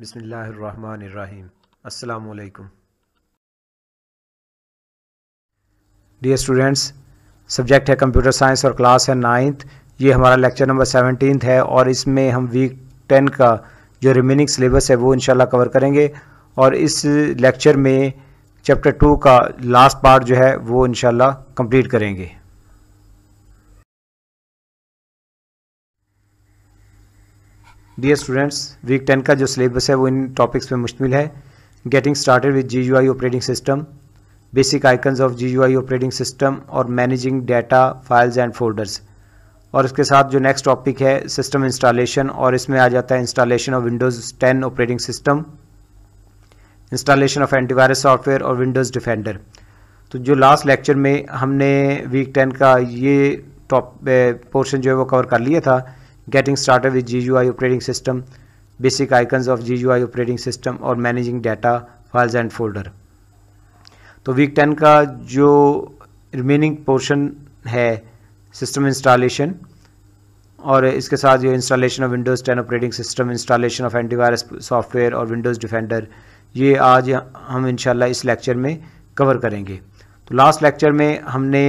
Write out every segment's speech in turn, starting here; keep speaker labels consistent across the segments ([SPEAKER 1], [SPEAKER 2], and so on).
[SPEAKER 1] बिसमीम अल्लाम dear students subject है कंप्यूटर साइंस और क्लास है नाइन्थ ये हमारा लेक्चर नंबर सेवनटीन है और इसमें हम वीक टेन का जो रिमेनिंग सिलेबस है वो इंशाल्लाह कवर करेंगे और इस लेक्चर में चैप्टर टू का लास्ट पार्ट जो है वो इंशाल्लाह कंप्लीट करेंगे डियर स्टूडेंट्स वीक टेन का जो सिलेबस है वो इन टॉपिक्स पे मुश्तमिल है getting started with G operating system basic icons of G operating system और managing data files and folders और इसके साथ जो नेक्स्ट टॉपिक है सिस्टम इंस्टॉलेशन और इसमें आ जाता है installation of Windows ten operating system installation of antivirus software और विंडोज़ डिफेंडर तो जो लास्ट लेक्चर में हमने वीक टेन का ये टॉप पोर्शन eh, जो है वो कवर कर लिया था getting with G U I operating system basic system, of G U I operating system और managing data files and folder तो वीक टेन का जो रिमेनिंग पोर्शन है सिस्टम इंस्टॉलेशन और इसके साथ जो installation of Windows ten operating system installation of antivirus software और विंडोज़ डिफेंडर ये आज हम इंशाल्लाह इस लेक्चर में कवर करेंगे तो लास्ट लेक्चर में हमने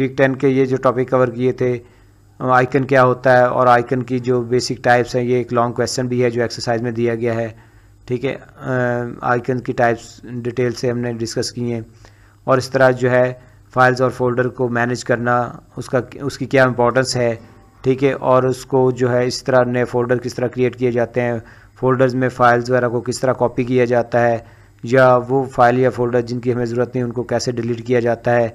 [SPEAKER 1] वीक टेन के ये जो टॉपिक कवर किए थे आइकन क्या होता है और आइकन की जो बेसिक टाइप्स हैं ये एक लॉन्ग क्वेश्चन भी है जो एक्सरसाइज में दिया गया है ठीक है आइकन की टाइप्स डिटेल से हमने डिस्कस किए हैं और इस तरह जो है फाइल्स और फोल्डर को मैनेज करना उसका उसकी क्या इंपॉर्टेंस है ठीक है और उसको जो है इस तरह नए फोल्डर किस तरह क्रिएट किए जाते हैं फोल्डर्स में फाइल्स वगैरह को किस तरह कॉपी किया जाता है या वो फाइल या फोल्डर जिनकी हमें ज़रूरत नहीं उनको कैसे डिलीट किया जाता है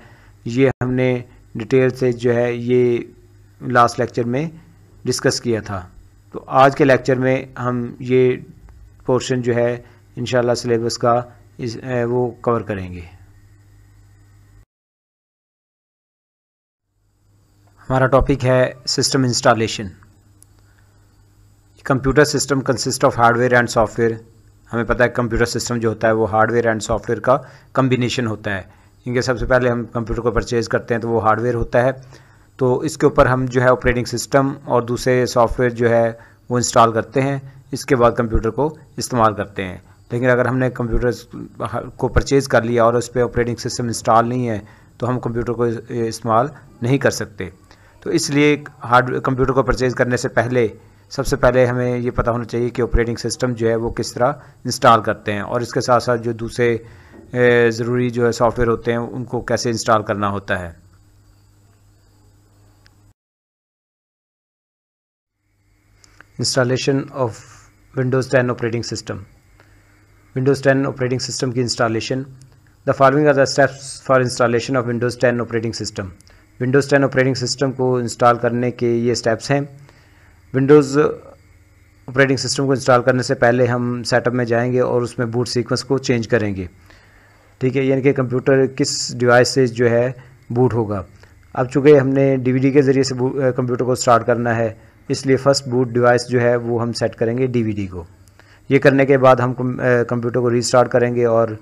[SPEAKER 1] ये हमने डिटेल से जो है ये लास्ट लेक्चर में डिस्कस किया था तो आज के लेक्चर में हम ये पोर्शन जो है इन सिलेबस का इस वो कवर करेंगे हमारा टॉपिक है system installation computer system consist of hardware and software हमें पता है कंप्यूटर सिस्टम जो होता है वो हार्डवेयर एंड सॉफ्टवेयर का कम्बिनेशन होता है इनके सबसे पहले हम कंप्यूटर को परचेज़ करते हैं तो वो हार्डवेयर होता है तो इसके ऊपर हम जो है ऑपरेटिंग सिस्टम और दूसरे सॉफ्टवेयर जो है वो इंस्टॉल करते हैं इसके बाद कंप्यूटर को इस्तेमाल करते हैं लेकिन अगर हमने कंप्यूटर को परचेज़ कर लिया और उस पर ऑपरेटिंग सिस्टम इंस्टॉल नहीं है तो हम कंप्यूटर को इस्तेमाल नहीं कर सकते तो इसलिए हार्ड कंप्यूटर को परचेज़ करने से पहले सबसे पहले हमें ये पता होना चाहिए कि ऑपरेटिंग सिस्टम जो है वो किस तरह इंस्टॉल करते हैं और इसके साथ साथ जो दूसरे ज़रूरी जो है सॉफ्टवेयर होते हैं उनको कैसे इंस्टॉल करना होता है installation of Windows 10 operating system Windows 10 operating system की installation the following are the steps for installation of Windows 10 operating system Windows 10 operating system को इंस्टॉल करने के ये स्टेप्स हैं विंडोज़ ऑपरेटिंग सिस्टम को इंस्टॉल करने से पहले हम सेटअप में जाएंगे और उसमें बूट सीक्वेंस को चेंज करेंगे ठीक है यानी कि कंप्यूटर किस डिवाइस से जो है बूट होगा अब चूँकि हमने डीवीडी के ज़रिए से कंप्यूटर uh, को स्टार्ट करना है इसलिए फ़र्स्ट बूट डिवाइस जो है वो हम सेट करेंगे डीवीडी को ये करने के बाद हम कंप्यूटर को रीस्टार्ट करेंगे और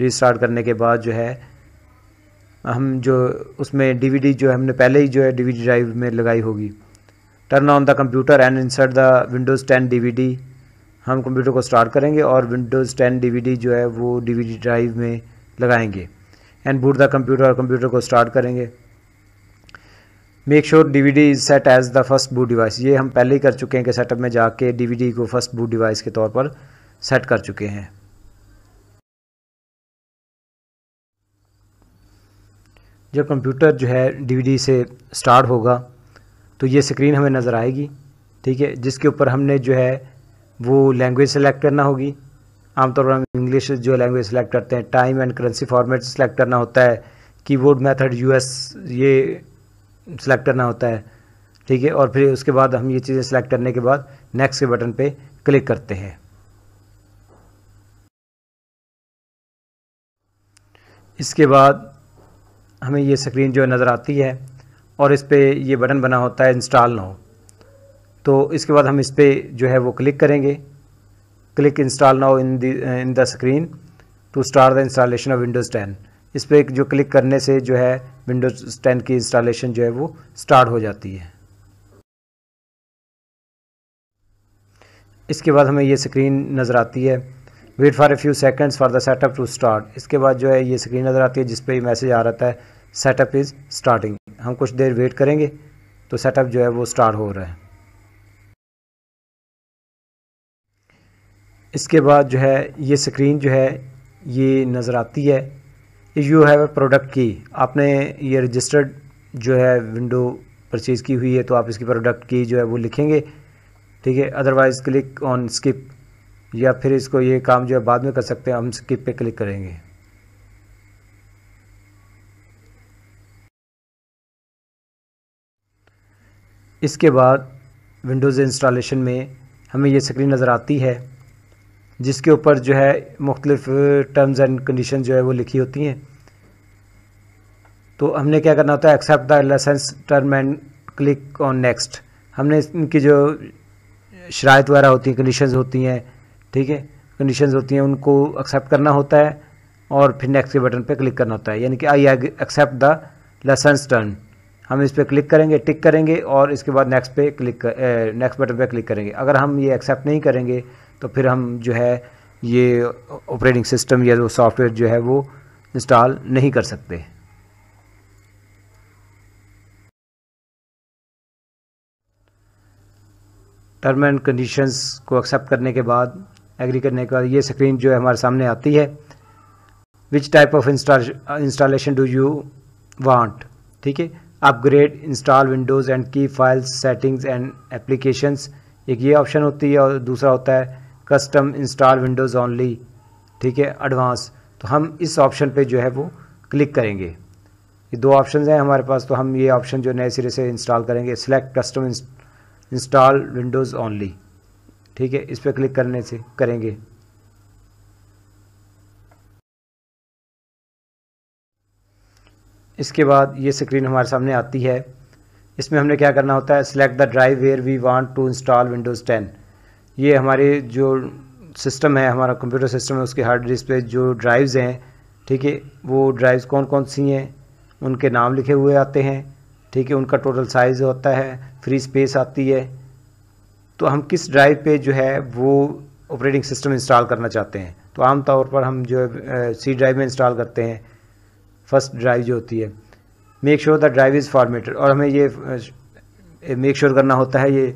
[SPEAKER 1] रीस्टार्ट करने के बाद जो है हम जो उसमें डीवीडी जो है हमने पहले ही जो है डीवीडी ड्राइव में लगाई होगी turn on the computer and insert the Windows ten D हम कंप्यूटर को स्टार्ट करेंगे और विंडोज़ टेन डी जो है वो डी ड्राइव में लगाएंगे एंड बूट द कंप्यूटर और कंप्यूटर को स्टार्ट करेंगे make sure D V D is set as the first boot device ये हम पहले ही कर चुके हैं कि सेटअप में जाके डी वी डी को फर्स्ट बूट डिवाइस के तौर पर सेट कर चुके हैं जब कंप्यूटर जो है डीवीडी से स्टार्ट होगा तो ये स्क्रीन हमें नज़र आएगी ठीक है जिसके ऊपर हमने जो है वो लैंग्वेज सेलेक्ट करना होगी आमतौर पर हम इंग्लिश जो लैंग्वेज सेलेक्ट करते हैं time and currency format select करना होता है कीबोर्ड मेथड यूएस ये सेलेक्ट करना होता है ठीक है और फिर उसके बाद हम ये चीज़ें सेलेक्ट करने के बाद नेक्स्ट के बटन पे क्लिक करते हैं इसके बाद हमें ये स्क्रीन जो नज़र आती है और इस पर यह बटन बना होता है इंस्टॉल ना तो इसके बाद हम इस पर जो है वो क्लिक करेंगे click install now in the in the screen to start the installation of Windows 10 इस पर जो क्लिक करने से जो है विंडोज़ टेन की इंस्टॉलेशन जो है वो स्टार्ट हो जाती है इसके बाद हमें ये स्क्रीन नज़र आती है wait for a few seconds for the setup to start इसके बाद जो है ये स्क्रीन नज़र आती है जिस पर मैसेज आ रहा है सेटअप इज़ स्टार्टिंग हम कुछ देर वेट करेंगे तो सेटअप जो है वो स्टार्ट हो रहा है इसके बाद जो है ये स्क्रीन जो है ये नज़र आती है यू हैव ए प्रोडक्ट की आपने ये रजिस्टर्ड जो है विंडो परचेज़ की हुई है तो आप इसकी प्रोडक्ट की जो है वो लिखेंगे ठीक है अदरवाइज़ क्लिक ऑन स्किप या फिर इसको ये काम जो है बाद में कर सकते हैं हम स्किप पे क्लिक करेंगे इसके बाद विंडोज़ इंस्टॉलेशन में हमें ये स्क्रीन नज़र आती है जिसके ऊपर जो है मुख्तलिफ टर्म्स एंड कंडीशन जो है वो लिखी होती हैं तो हमने क्या करना होता है accept the license term and click on next हमने इनकी जो शरात वगैरह होती हैं कंडीशन होती हैं ठीक है कंडीशन होती हैं उनको एक्सेप्ट करना होता है और फिर नेक्स्ट के बटन पर क्लिक करना होता है यानी कि I accept the license turn हम इस पर क्लिक करेंगे टिक करेंगे और इसके बाद नेक्स्ट पे क्लिक नेक्स्ट बटन पे क्लिक करेंगे अगर हम ये एक्सेप्ट नहीं करेंगे तो फिर हम जो है ये ऑपरेटिंग सिस्टम या जो सॉफ्टवेयर जो है वो इंस्टॉल नहीं कर सकते टर्म एंड कंडीशंस को एक्सेप्ट करने के बाद एग्री करने के बाद ये स्क्रीन जो है हमारे सामने आती है which type of installation do you want ठीक है upgrade install Windows and keep files settings and applications एक ये ऑप्शन होती है और दूसरा होता है कस्टम इंस्टॉल विंडोज़ ऑनली ठीक है एडवांस तो हम इस ऑप्शन पे जो है वो क्लिक करेंगे ये दो ऑप्शन हैं हमारे पास तो हम ये ऑप्शन जो नए सिरे से इंस्टॉल करेंगे select custom install Windows only ठीक है इस पर क्लिक करने से करेंगे इसके बाद ये स्क्रीन हमारे सामने आती है इसमें हमने क्या करना होता है select the drive where we want to install Windows ये हमारे जो सिस्टम है हमारा कंप्यूटर सिस्टम है उसके हार्ड डिस्क पे जो ड्राइव्स हैं ठीक है वो ड्राइव्स कौन कौन सी हैं उनके नाम लिखे हुए आते हैं ठीक है उनका टोटल साइज़ होता है फ्री स्पेस आती है तो हम किस ड्राइव पे जो है वो ऑपरेटिंग सिस्टम इंस्टॉल करना चाहते हैं तो आम तौर पर हम जो है सी ड्राइव में इंस्टॉल करते हैं फर्स्ट ड्राइव जो होती है make sure the drive is formatted और हमें ये मेक श्योर sure करना होता है ये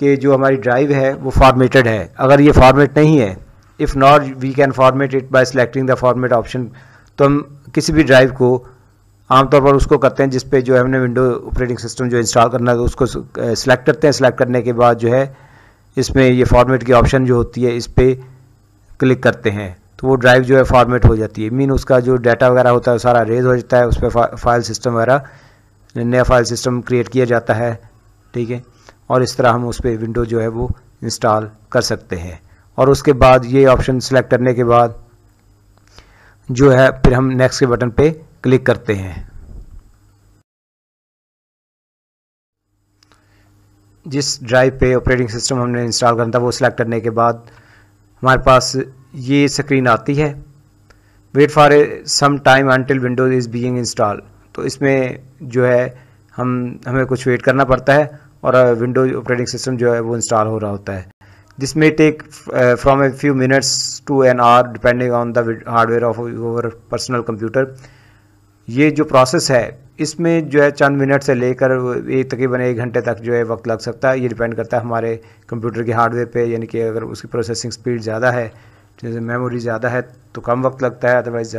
[SPEAKER 1] कि जो हमारी ड्राइव है वो फॉर्मेटेड है अगर ये फॉर्मेट नहीं है if not we can format it by selecting the format option तो हम किसी भी ड्राइव को आमतौर पर उसको करते हैं जिस पे जो है हमने विंडो ऑपरेटिंग सिस्टम जो इंस्टॉल करना है तो उसको सेलेक्ट करते हैं सेलेक्ट करने के बाद जो है इसमें ये फॉर्मेट की ऑप्शन जो होती है इस पर क्लिक करते हैं तो वो ड्राइव जो है फॉर्मेट हो जाती है मीन उसका जो डाटा वगैरह होता है सारा रेज हो जाता है उस पर फाइल सिस्टम वगैरह नया फाइल सिस्टम क्रिएट किया जाता है ठीक है और इस तरह हम उस पर विंडो जो है वो इंस्टॉल कर सकते हैं और उसके बाद ये ऑप्शन सेलेक्ट करने के बाद जो है फिर हम नेक्स्ट के बटन पे क्लिक करते हैं जिस ड्राइव पे ऑपरेटिंग सिस्टम हमने इंस्टॉल करना था वो सिलेक्ट करने के बाद हमारे पास ये स्क्रीन आती है wait for a some time until Windows is being install तो इसमें जो है हम हमें कुछ वेट करना पड़ता है और विंडो ऑपरेटिंग सिस्टम जो है वो इंस्टॉल हो रहा होता है this may take from a few minutes to an hour depending on the hardware of your personal computer ये जो प्रोसेस है इसमें जो है चंद मिनट से लेकर एक तकरीबन एक घंटे तक जो है वक्त लग सकता है ये डिपेंड करता है हमारे कंप्यूटर के हार्डवेयर पे यानी कि अगर उसकी प्रोसेसिंग स्पीड ज़्यादा है जैसे मेमोरी ज़्यादा है तो कम वक्त लगता है अदरवाइज़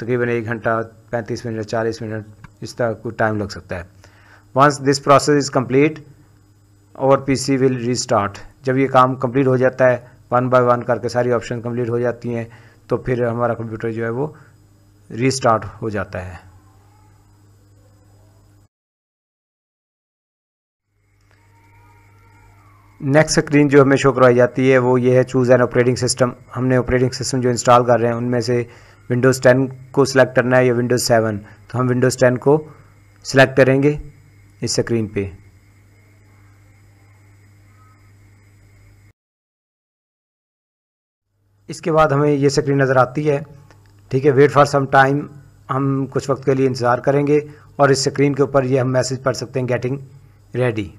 [SPEAKER 1] तकरीबन एक घंटा पैंतीस मिनट चालीस मिनट इस तरह कुछ टाइम लग सकता है once this process is complete और पीसी विल रीस्टार्ट जब ये काम कंप्लीट हो जाता है वन बाय वन करके सारी ऑप्शन कंप्लीट हो जाती हैं तो फिर हमारा कंप्यूटर जो है वो रीस्टार्ट हो जाता है नेक्स्ट स्क्रीन जो हमें शो करवाई जाती है वो ये है चूज़ एन ऑपरेटिंग सिस्टम हमने ऑपरेटिंग सिस्टम जो इंस्टॉल कर रहे हैं उनमें से विंडोज़ 10 को सिलेक्ट करना है या विंडोज़ 7 तो हम विंडोज़ 10 को सिलेक्ट करेंगे इस स्क्रीन पे इसके बाद हमें ये स्क्रीन नज़र आती है ठीक है वेट फॉर सम टाइम हम कुछ वक्त के लिए इंतज़ार करेंगे और इस स्क्रीन के ऊपर ये हम मैसेज पढ़ सकते हैं getting ready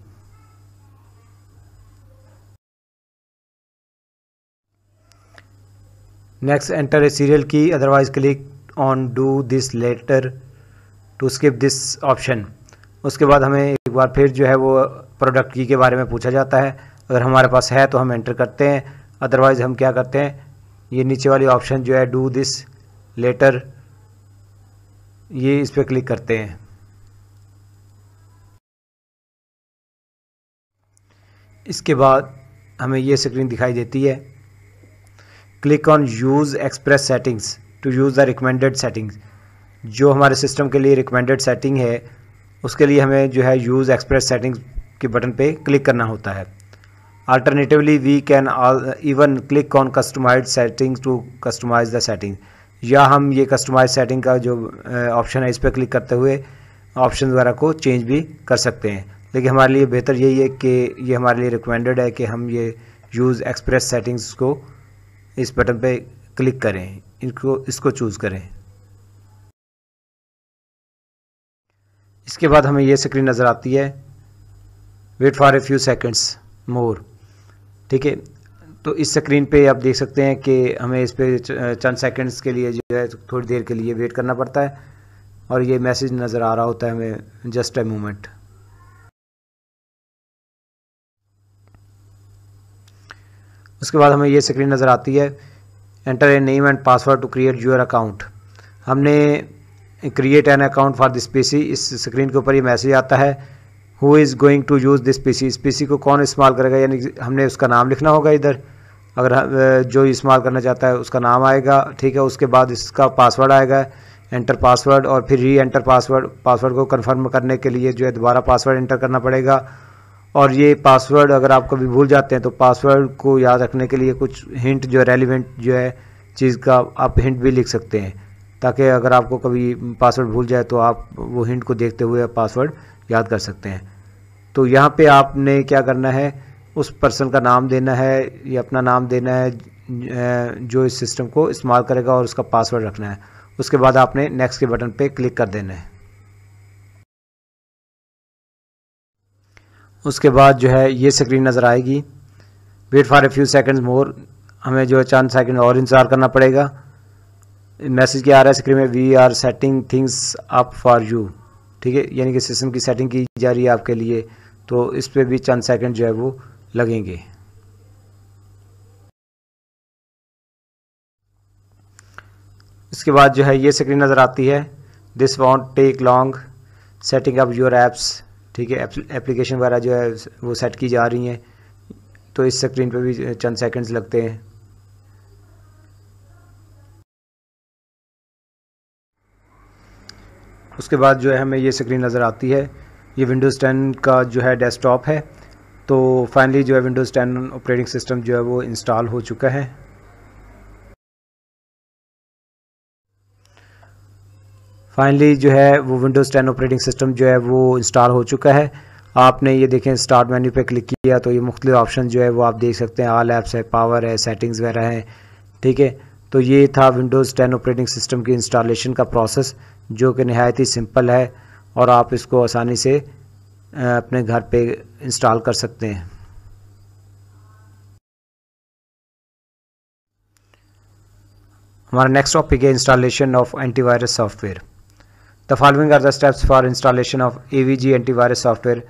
[SPEAKER 1] next enter a serial key otherwise click on do this later to skip this option उसके बाद हमें एक बार फिर जो है वो प्रोडक्ट की के बारे में पूछा जाता है अगर हमारे पास है तो हम एंटर करते हैं अदरवाइज़ हम क्या करते हैं ये नीचे वाली ऑप्शन जो है डू दिस लेटर ये इस पर क्लिक करते हैं इसके बाद हमें ये स्क्रीन दिखाई देती है click on use express settings to use the recommended settings जो हमारे सिस्टम के लिए रिकमेंडेड सेटिंग है उसके लिए हमें जो है यूज़ एक्सप्रेस सेटिंग्स के बटन पे क्लिक करना होता है alternatively we can even click on customize settings to customize the setting या हम ये कस्टमाइज सेटिंग का जो ऑप्शन है इस पर क्लिक करते हुए ऑप्शन वगैरह को चेंज भी कर सकते हैं लेकिन हमारे लिए बेहतर यही है कि ये हमारे लिए रिकमेंडेड है कि हम ये यूज़ एक्सप्रेस सेटिंग्स को इस बटन पे क्लिक करें इनको इसको चूज़ करें इसके बाद हमें यह स्क्रीन नज़र आती है wait for a few seconds more ठीक है तो इस स्क्रीन पे आप देख सकते हैं कि हमें इस पर चंद सेकंड्स के लिए जो है थोड़ी देर के लिए वेट करना पड़ता है और ये मैसेज नज़र आ रहा होता है हमें जस्ट ए मोमेंट उसके बाद हमें ये स्क्रीन नज़र आती है enter a name and password to create your account हमने create an account for this PC इस स्क्रीन के ऊपर ये मैसेज आता है who is going to use this PC इस पीसी को कौन इस्तेमाल करेगा यानी हमने उसका नाम लिखना होगा इधर अगर जो इस्तेमाल करना चाहता है उसका नाम आएगा ठीक है उसके बाद इसका पासवर्ड आएगा एंटर पासवर्ड और फिर री एंटर पासवर्ड पासवर्ड को कन्फर्म करने के लिए जो है दोबारा पासवर्ड एंटर करना पड़ेगा और ये पासवर्ड अगर आप कभी भूल जाते हैं तो पासवर्ड को याद रखने के लिए कुछ हिंट जो है रेलिवेंट जो है चीज़ का आप हिंट भी लिख सकते हैं ताकि अगर आपको कभी पासवर्ड भूल जाए तो आप वो हिंट को देखते हुए पासवर्ड याद कर सकते हैं तो यहाँ पे आपने क्या करना है उस पर्सन का नाम देना है या अपना नाम देना है जो इस सिस्टम को इस्तेमाल करेगा और उसका पासवर्ड रखना है उसके बाद आपने नेक्स्ट के बटन पे क्लिक कर देना है उसके बाद जो है ये स्क्रीन नज़र आएगी wait for a few seconds more हमें जो है चंद सेकेंड और इंतज़ार करना पड़ेगा मैसेज क्या आ रहा है स्क्रीन में we are setting things up for you ठीक है यानी कि सिस्टम की सेटिंग की जा रही है आपके लिए तो इस पर भी चंद सेकंड जो है वो लगेंगे इसके बाद जो है ये स्क्रीन नज़र आती है this won't take long setting up your apps ठीक है एप्लीकेशन वगैरह जो है वो सेट की जा रही हैं तो इस स्क्रीन पे भी चंद सेकंड्स लगते हैं उसके बाद जो है हमें ये स्क्रीन नज़र आती है ये विंडोज़ टेन का जो है डेस्कटॉप है तो फाइनली जो है विंडोज़ टेन ऑपरेटिंग सिस्टम जो है वो इंस्टॉल हो चुका है फाइनली जो है वो विंडोज़ टेन ऑपरेटिंग सिस्टम जो है वो इंस्टॉल हो चुका है आपने ये देखें स्टार्ट मेन्यू पे क्लिक किया तो ये मुख्तलि ऑप्शन जो है वो आप देख सकते हैं आल ऐप्स है पावर है सेटिंग्स वगैरह है ठीक है तो ये था विंडोज़ 10 ऑपरेटिंग सिस्टम की इंस्टॉलेशन का प्रोसेस जो कि नहायत ही सिंपल है और आप इसको आसानी से अपने घर पे इंस्टॉल कर सकते हैं हमारा नेक्स्ट टॉपिक है installation of antivirus software the following are the steps for installation of AVG antivirus software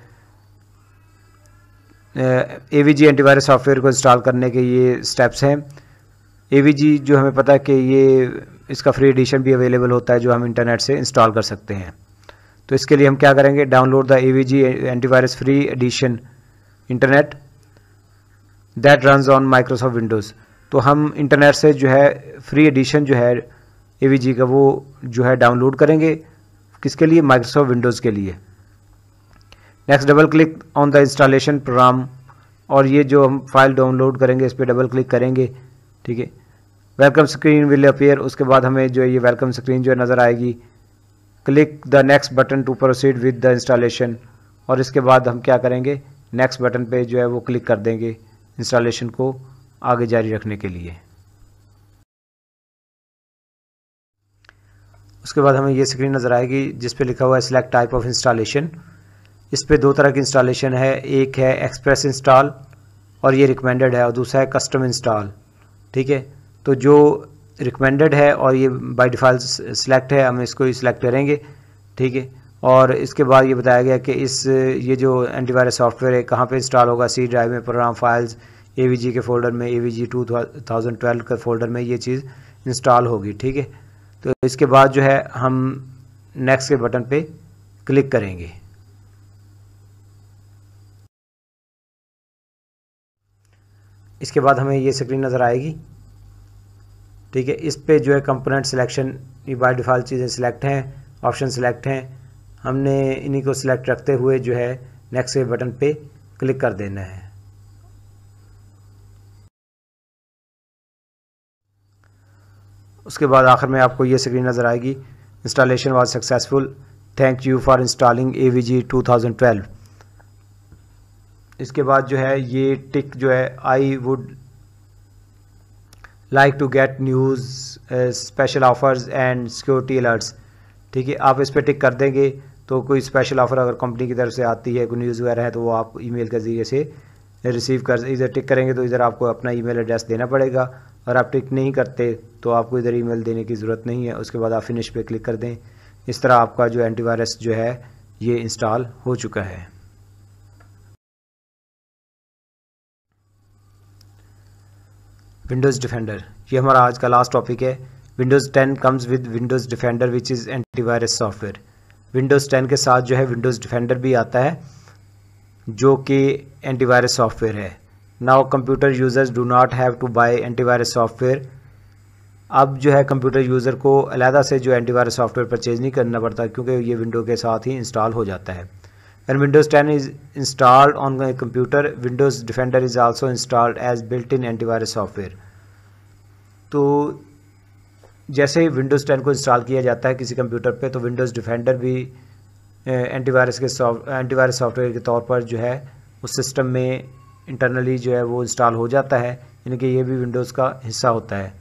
[SPEAKER 1] AVG antivirus software को इंस्टॉल करने के ये स्टेप्स हैं ए जो हमें पता है कि ये इसका फ्री एडिशन भी अवेलेबल होता है जो हम इंटरनेट से इंस्टॉल कर सकते हैं तो इसके लिए हम क्या करेंगे download the A V G antivirus free edition internet that runs on Microsoft Windows तो हम इंटरनेट से जो है फ्री एडिशन जो है ए का वो जो है डाउनलोड करेंगे किसके लिए माइक्रोसॉफ्ट विंडोज़ के लिए next double click on the installation program और ये जो हम फाइल डाउनलोड करेंगे इस पर डबल क्लिक करेंगे ठीक है वेलकम स्क्रीन विल अपेयर उसके बाद हमें जो है ये वेलकम स्क्रीन जो है नज़र आएगी click the next button to proceed with the installation और इसके बाद हम क्या करेंगे नेक्स्ट बटन पे जो है वो क्लिक कर देंगे इंस्टॉलेशन को आगे जारी रखने के लिए उसके बाद हमें ये स्क्रीन नज़र आएगी जिस पे लिखा हुआ है सिलेक्ट टाइप ऑफ इंस्टॉलेशन इस पर दो तरह की इंस्टॉलेशन है एक है एक्सप्रेस इंस्टॉल और ये रिकमेंडेड है और दूसरा है कस्टम इंस्टॉल ठीक है तो जो रिकमेंडेड है और ये बाय डिफ़ॉल्ट सिलेक्ट है हम इसको ही सिलेक्ट करेंगे ठीक है और इसके बाद ये बताया गया कि इस ये जो एंटीवायरस सॉफ्टवेयर है कहाँ पे इंस्टॉल होगा सी ड्राइव में प्रोग्राम फाइल्स ए के फ़ोल्डर में A V G two thousand twelve के फ़ोल्डर में ये चीज़ इंस्टॉल होगी ठीक है तो इसके बाद जो है हम नेक्स्ट के बटन पे क्लिक करेंगे इसके बाद हमें ये स्क्रीन नज़र आएगी ठीक है इस पे जो है कंपोनेंट सिलेक्शन ये बाई डिफ़ॉल्ट चीज़ें सिलेक्ट हैं ऑप्शन सिलेक्ट हैं हमने इन्हीं को सिलेक्ट रखते हुए जो है नेक्स्ट के बटन पे क्लिक कर देना है उसके बाद आखिर में आपको ये स्क्रीन नज़र आएगी installation was successful thank you for installing A V G two thousand twelve इसके बाद जो है ये टिक जो है I would like to get news special offers and security alerts ठीक है आप इस पर टिक कर देंगे तो कोई स्पेशल ऑफ़र अगर कंपनी की तरफ से आती है कोई न्यूज़ वगैरह है तो वो आप ईमेल के ज़रिए से रिसीव कर इधर टिक करेंगे तो इधर आपको अपना ईमेल एड्रेस देना पड़ेगा और आप टिक नहीं करते तो आपको इधर ईमेल देने की ज़रूरत नहीं है उसके बाद आप फिनिश पे क्लिक कर दें इस तरह आपका जो एंटीवायरस जो है ये इंस्टॉल हो चुका है विंडोज़ डिफेंडर ये हमारा आज का लास्ट टॉपिक है Windows 10 comes with Windows Defender which is antivirus software Windows 10 के साथ जो है विंडोज़ डिफेंडर भी आता है जो कि एंटीवायरस सॉफ्टवेयर है now computer users do not have to buy antivirus software अब जो है कंप्यूटर यूज़र को अलहदा से जो एंटीवायरस सॉफ्टवेयर परचेज़ नहीं करना पड़ता क्योंकि ये विंडो के साथ ही इंस्टॉल हो जाता है When Windows 10 is installed on a computer, Windows Defender is also installed as built-in antivirus software. तो जैसे विंडोज़ 10 को इंस्टॉल किया जाता है किसी कंप्यूटर पे तो विंडोज़ डिफेंडर भी एंटीवायरस के सॉफ्ट एंटीवायरस सॉफ्टवेयर के तौर पर जो है उस सिस्टम में इंटरनली जो है वो इंस्टॉल हो जाता है यानी कि ये भी विंडोज़ का हिस्सा होता है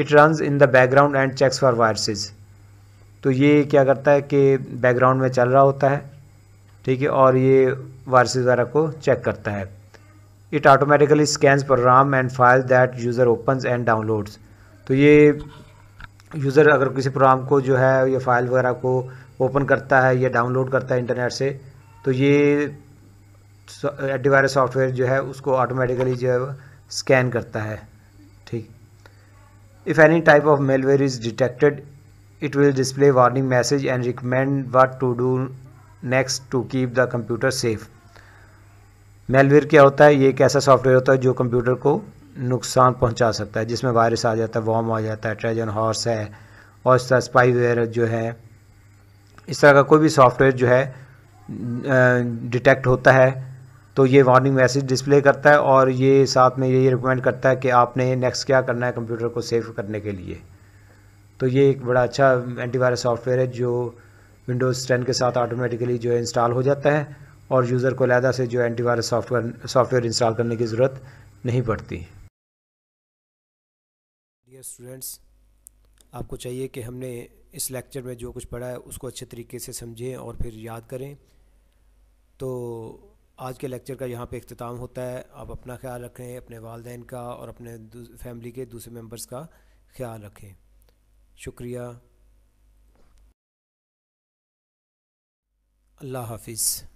[SPEAKER 1] it runs in the background and checks for viruses तो ये क्या करता है कि बैकग्राउंड में चल रहा होता है ठीक है और ये वायरस वगैरह को चेक करता है it automatically scans program and file that user opens and downloads तो ये यूज़र अगर किसी प्रोग्राम को जो है या फाइल वगैरह को ओपन करता है या डाउनलोड करता है इंटरनेट से तो ये एंटीवायरस सॉफ्टवेयर जो है उसको ऑटोमेटिकली जो है स्कैन करता है ठीक if any type of malware is detected it will display warning message and recommend what to do next to keep the computer safe malware क्या होता है ये एक ऐसा सॉफ्टवेयर होता है जो कंप्यूटर को नुकसान पहुंचा सकता है जिसमें वायरस आ जाता है वॉम आ जाता है ट्रेजन हॉर्स है और इस तरह स्पाईवेयर जो है इस तरह का कोई भी सॉफ्टवेयर जो है डिटेक्ट होता है तो ये वार्निंग मैसेज डिस्प्ले करता है और ये साथ में ये रिकमेंड करता है कि आपने नेक्स्ट क्या करना है कंप्यूटर को सेफ करने के लिए तो ये एक बड़ा अच्छा एंटीवायरस सॉफ्टवेयर है जो विंडोज़ टेन के साथ ऑटोमेटिकली जो है इंस्टॉल हो जाता है और यूज़र को लहदा से जो एंटीवायरस सॉफ्टवेयर सॉफ्टवेयर इंस्टॉल करने की ज़रूरत नहीं पड़ती डियर स्टूडेंट्स आपको चाहिए कि हमने इस लेक्चर में जो कुछ पढ़ा है उसको अच्छे तरीके से समझें और फिर याद करें तो आज के लेक्चर का यहाँ पे अख्ताम होता है आप अपना ख्याल रखें अपने वालदेन का और अपने फैमिली के दूसरे मेंबर्स का ख्याल रखें शुक्रिया अल्लाह हाफिज़